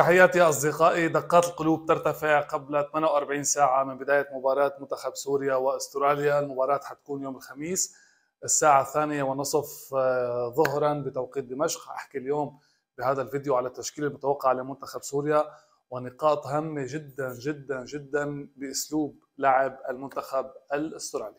تحياتي يا أصدقائي دقات القلوب ترتفع قبل 48 ساعة من بداية مباراة منتخب سوريا وأستراليا المباراة حتكون يوم الخميس الساعة الثانية ونصف آه، ظهرا بتوقيت دمشق أحكي اليوم بهذا الفيديو على التشكيل المتوقع لمنتخب سوريا ونقاط هامة جدا جدا جدا بأسلوب لعب المنتخب الأسترالي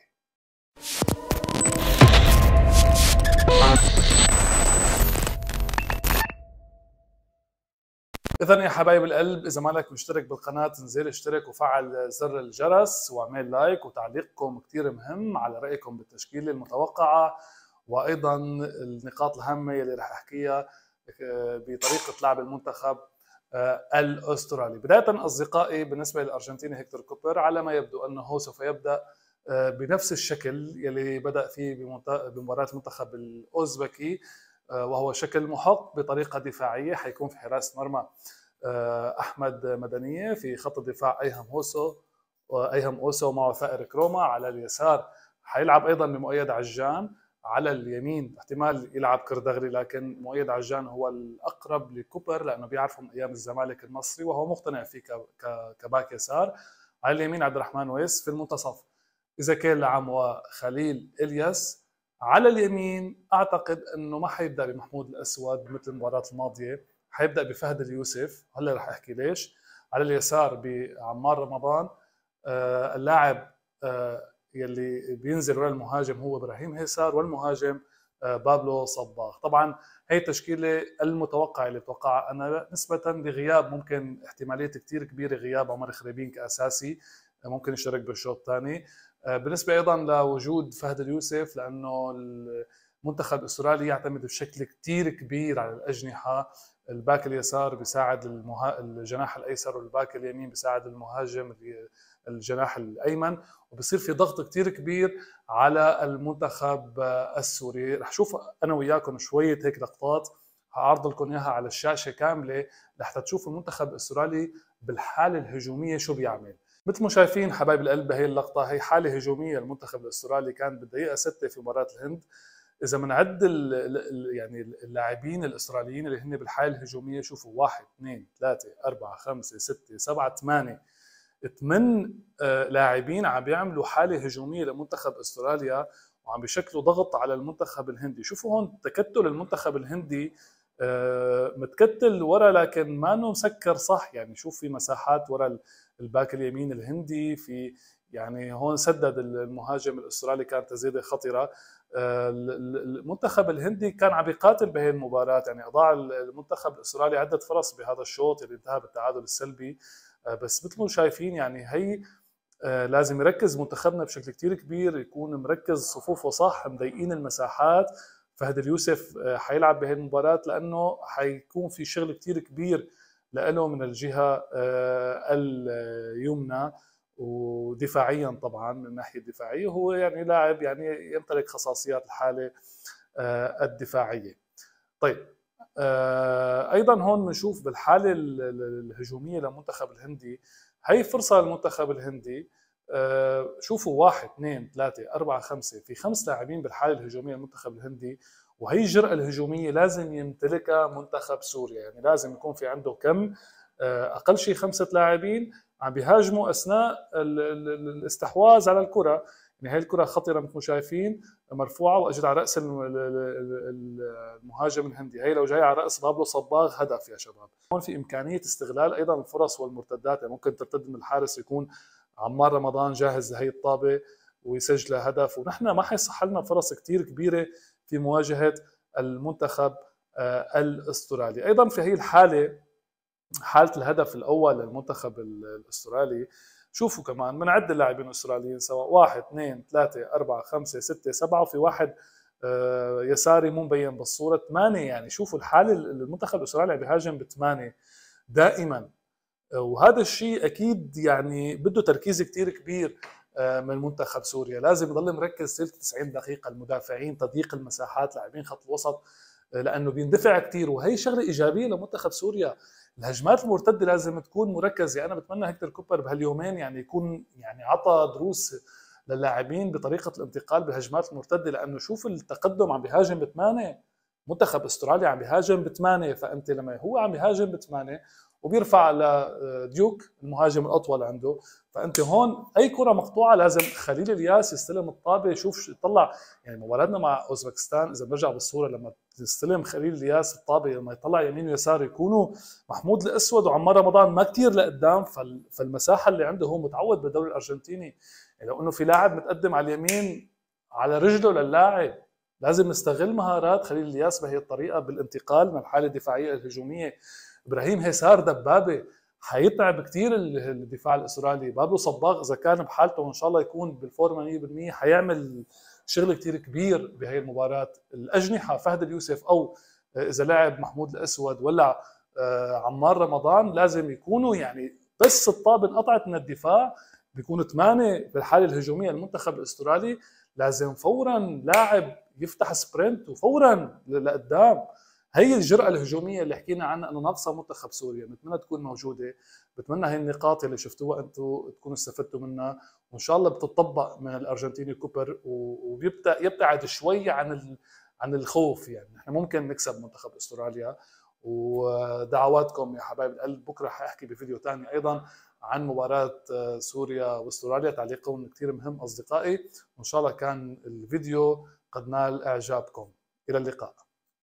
اذا يا حبايب القلب اذا مالك مشترك بالقناه انزل اشترك وفعل زر الجرس واعمل لايك وتعليقكم كثير مهم على رايكم بالتشكيله المتوقعه وايضا النقاط الهامه اللي رح احكيها آه، بطريقه لعب المنتخب آه، الاسترالي بدايه اصدقائي بالنسبه للارجنتيني هيكتور كوبر على ما يبدو انه سوف يبدا آه، بنفس الشكل يلي بدا فيه بمباراه المنتخب الاوزبكي وهو شكل محق بطريقه دفاعيه حيكون في حراسه مرمى آه، احمد مدنيه في خط الدفاع ايهم هوسو ايهم اوسو ومعه ثائر كروما على اليسار حيلعب ايضا بمؤيد عجان على اليمين احتمال يلعب كردغري لكن مؤيد عجان هو الاقرب لكوبر لانه بيعرفه من ايام الزمالك المصري وهو مقتنع فيه كباك يسار على اليمين عبد الرحمن ويس في المنتصف اذا كان لعم وخليل الياس على اليمين اعتقد انه ما حيبدا بمحمود الاسود مثل المباراه الماضيه حيبدا بفهد اليوسف هلا رح احكي ليش على اليسار بعمار رمضان آه، اللاعب آه، يلي بينزل ورا المهاجم هو ابراهيم هيسار والمهاجم آه، بابلو صباغ طبعا هي التشكيله المتوقعه اللي بتوقعها انا نسبه لغياب ممكن احتماليه كثير كبيره غياب عمر خريبين كاساسي ممكن يشارك بالشوط الثاني بالنسبه ايضا لوجود فهد اليوسف لانه المنتخب الاسترالي يعتمد بشكل كثير كبير على الاجنحه الباك اليسار بيساعد المها... الجناح الايسر والباك اليمين بيساعد المهاجم الجناح الايمن وبصير في ضغط كتير كبير على المنتخب السوري رح شوف انا وياكم شويه هيك لقطات هعرض لكم اياها على الشاشه كامله لحتى تشوفوا المنتخب الاسترالي بالحاله الهجوميه شو بيعمل مثل ما شايفين حبايب القلب بهي اللقطة هي حالة هجومية المنتخب الأسترالي كان بالدقيقة 6 في مباراة الهند اذا بنعد يعني اللاعبين الاسرائيليين اللي هن بالحاله الهجوميه شوفوا واحد اثنين ثلاثه اربعه خمسه سته سبعه ثمانيه ثمان آه، لاعبين عم بيعملوا حاله هجوميه لمنتخب استراليا وعم بيشكلوا ضغط على المنتخب الهندي شوفوا هون تكتل المنتخب الهندي آه، متكتل ورا لكن ما انه مسكر صح يعني شوف في مساحات ورا الباك اليمين الهندي في يعني هون سدد المهاجم الاسترالي كانت تسديده خطيره آه، المنتخب الهندي كان عم يقاتل بهي المباراه يعني اضاع المنتخب الاسترالي عده فرص بهذا الشوط اللي انتهى بالتعادل السلبي آه، بس مثل ما شايفين يعني هي آه، لازم يركز منتخبنا بشكل كتير كبير يكون مركز صفوفه صح مضيقين المساحات فهد اليوسف حيلعب بهي المباراة لأنه حيكون في شغل كتير كبير لإله من الجهه آه، اليمنى ودفاعيا طبعا من الناحيه الدفاعيه هو يعني لاعب يعني يمتلك خصاصيات الحاله آه، الدفاعيه. طيب آه، ايضا هون بنشوف بالحاله الهجوميه للمنتخب الهندي هي فرصه للمنتخب الهندي شوفوا واحد اثنين ثلاثة أربعة خمسة في خمس لاعبين بالحالة الهجومية للمنتخب الهندي وهي الجرأة الهجومية لازم يمتلكها منتخب سوريا يعني لازم يكون في عنده كم آه، أقل شيء خمسة لاعبين عم بيهاجموا أثناء الاستحواذ على الكرة يعني هاي الكرة خطيرة مثل ما شايفين مرفوعة وأجت على رأس المهاجم الهندي هي لو جاي على رأس بابلو صباغ هدف يا شباب هون في إمكانية استغلال أيضا الفرص والمرتدات يعني ممكن ترتد من الحارس يكون عمار رمضان جاهز لهي الطابة ويسجل هدف ونحن ما حيصح لنا فرص كثير كبيرة في مواجهه المنتخب آه، الاسترالي ايضا في هي الحاله حاله الهدف الاول للمنتخب الاسترالي شوفوا كمان من عدة اللاعبين الاستراليين سواء واحد اثنين ثلاثة أربعة خمسة ستة سبعة وفي واحد آه، يساري مو مبين بالصورة ثمانية يعني شوفوا الحالة المنتخب الاسترالي بيهاجم بثمانية دائما آه، وهذا الشيء أكيد يعني بده تركيز كتير كبير آه، من منتخب سوريا لازم يضل مركز سلسله 90 دقيقه المدافعين تضييق المساحات لاعبين خط الوسط آه، لانه بيندفع كثير وهي شغله ايجابيه لمنتخب سوريا الهجمات المرتده لازم تكون مركزه يعني انا بتمنى هكتر كوبر بهاليومين يعني يكون يعني عطى دروس للاعبين بطريقه الانتقال بالهجمات المرتده لانه شوف التقدم عم بيهاجم بثمانيه منتخب استراليا عم بيهاجم بثمانيه فانت لما هو عم بيهاجم بثمانيه وبيرفع لديوك المهاجم الاطول عنده فانت هون اي كره مقطوعه لازم خليل الياس يستلم الطابه يشوف يطلع يعني مباراتنا مع اوزبكستان اذا برجع بالصوره لما يستلم خليل الياس الطابه لما يطلع يمين ويسار يكونوا محمود الاسود وعمار رمضان ما كثير لقدام فالمساحه اللي عنده هو متعود بالدوري الارجنتيني لو يعني انه في لاعب متقدم على اليمين على رجله للاعب لازم نستغل مهارات خليل الياس بهي الطريقه بالانتقال من الحاله الدفاعيه الهجوميه ابراهيم هيسار دبابه حيتعب كثير الدفاع الاسرائيلي بابلو صباغ اذا كان بحالته وان شاء الله يكون بالفورمه 100% حيعمل شغل كثير كبير بهي المباراه الاجنحه فهد اليوسف او آه، اذا لعب محمود الاسود ولا آه، عمار رمضان لازم يكونوا يعني بس الطابه انقطعت من الدفاع بيكونوا ثمانيه بالحاله الهجوميه المنتخب الاسترالي لازم فورا لاعب يفتح سبرنت وفورا لقدام هي الجرأة الهجومية اللي حكينا عنها انه ناقصة منتخب سوريا، بتمنى تكون موجودة، بتمنى هي النقاط اللي شفتوها انتم تكونوا استفدتوا منها، وان شاء الله بتطبق من الارجنتيني كوبر ويبتعد شوي عن عن الخوف يعني، نحن ممكن نكسب منتخب استراليا ودعواتكم يا حبايب القلب بكره حاحكي بفيديو ثاني ايضا عن مباراة سوريا واستراليا تعليقهم كثير مهم اصدقائي وان شاء الله كان الفيديو قد نال اعجابكم الى اللقاء